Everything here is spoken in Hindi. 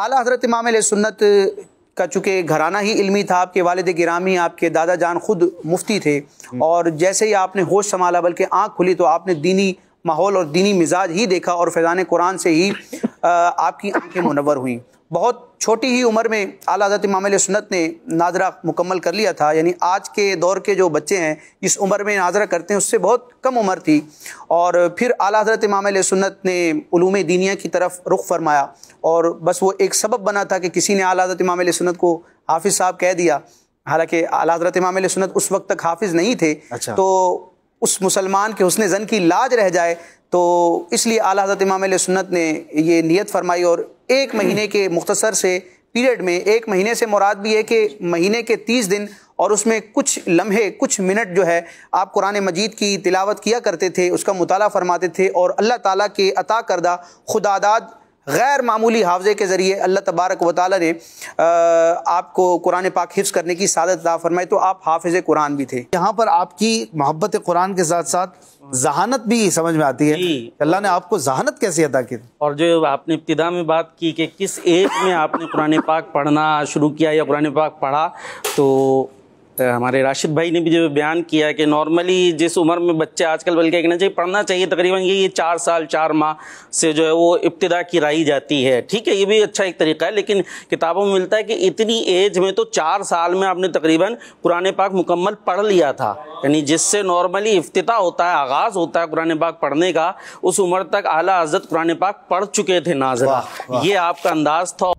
आला हजरत इमाम सुन्नत का चूँकि घराना ही इल्मी था आपके वालद गिरामी आपके दादा जान खुद मुफ्ती थे और जैसे ही आपने होश संभाला बल्कि आँख खुली तो आपने दीनी माहौल और दीनी मिजाज ही देखा और फैज़ान कुरान से ही आपकी आँखें मुनवर हुई बहुत छोटी ही उम्र में आला हज़रत इमाम सुन्नत ने नाजरा मुकम्मल कर लिया था यानी आज के दौर के जो बच्चे हैं इस उम्र में नाजरा करते हैं उससे बहुत कम उम्र थी और फिर आला हज़रत इमाम सुन्नत ने ूम दीनिया की तरफ रुख फरमाया और बस वो एक सबब बना था कि किसी ने आला हज़रत इमाम सुन्नत को हाफिज़ साहब कह दिया हालांकि आला हज़रत इमाम सुन्नत उस वक्त तक हाफिज़ नहीं थे अच्छा। तो उस मुसलमान के हसन ज़न की लाज रह जाए तो इसलिए आला हज़रत इमाम सुन्नत ने ये नीयत फरमाई और एक महीने के मुख्तसर से पीरियड में एक महीने से मुराद भी है कि महीने के तीस दिन और उसमें कुछ लम्हे कुछ मिनट जो है आप कुरान मजीद की तिलावत किया करते थे उसका मुताला फरमाते थे और अल्लाह ताला के अता करदा खुदादाद गैर मामूली हाफजे के ज़रिए अल्लाह तबारक व ताली ने आपको कुरान पाक हिफ्स करने की सादत दा फरमाई तो आप हाफिज कुरान भी थे यहाँ पर आपकी मोहब्बत कुरान के साथ साथ जहानत भी समझ में आती है अल्लाह ने आपको जहानत कैसे अदा की और जो आपने इब्तदा में बात की कि किस एज में आपने कुरान पाक पढ़ना शुरू किया या कुरान पाक पढ़ा तो हमारे राशिद भाई ने भी जो बयान किया कि नॉर्मली जिस उम्र में बच्चे आजकल बल्कि कहना चाहिए पढ़ना चाहिए तकरीबन ये ये चार साल चार माह से जो है वो इब्तदा राई जाती है ठीक है ये भी अच्छा एक तरीका है लेकिन किताबों में मिलता है कि इतनी एज में तो चार साल में आपने तकरीबन कुरान पाक मुकम्मल पढ़ लिया था यानी जिससे नॉर्मली इफ्तः होता है आगाज़ होता है कुरान पाक पढ़ने का उस उम्र तक आला हजरत कुरान पाक पढ़ चुके थे नाजरा ये आपका अंदाज़ था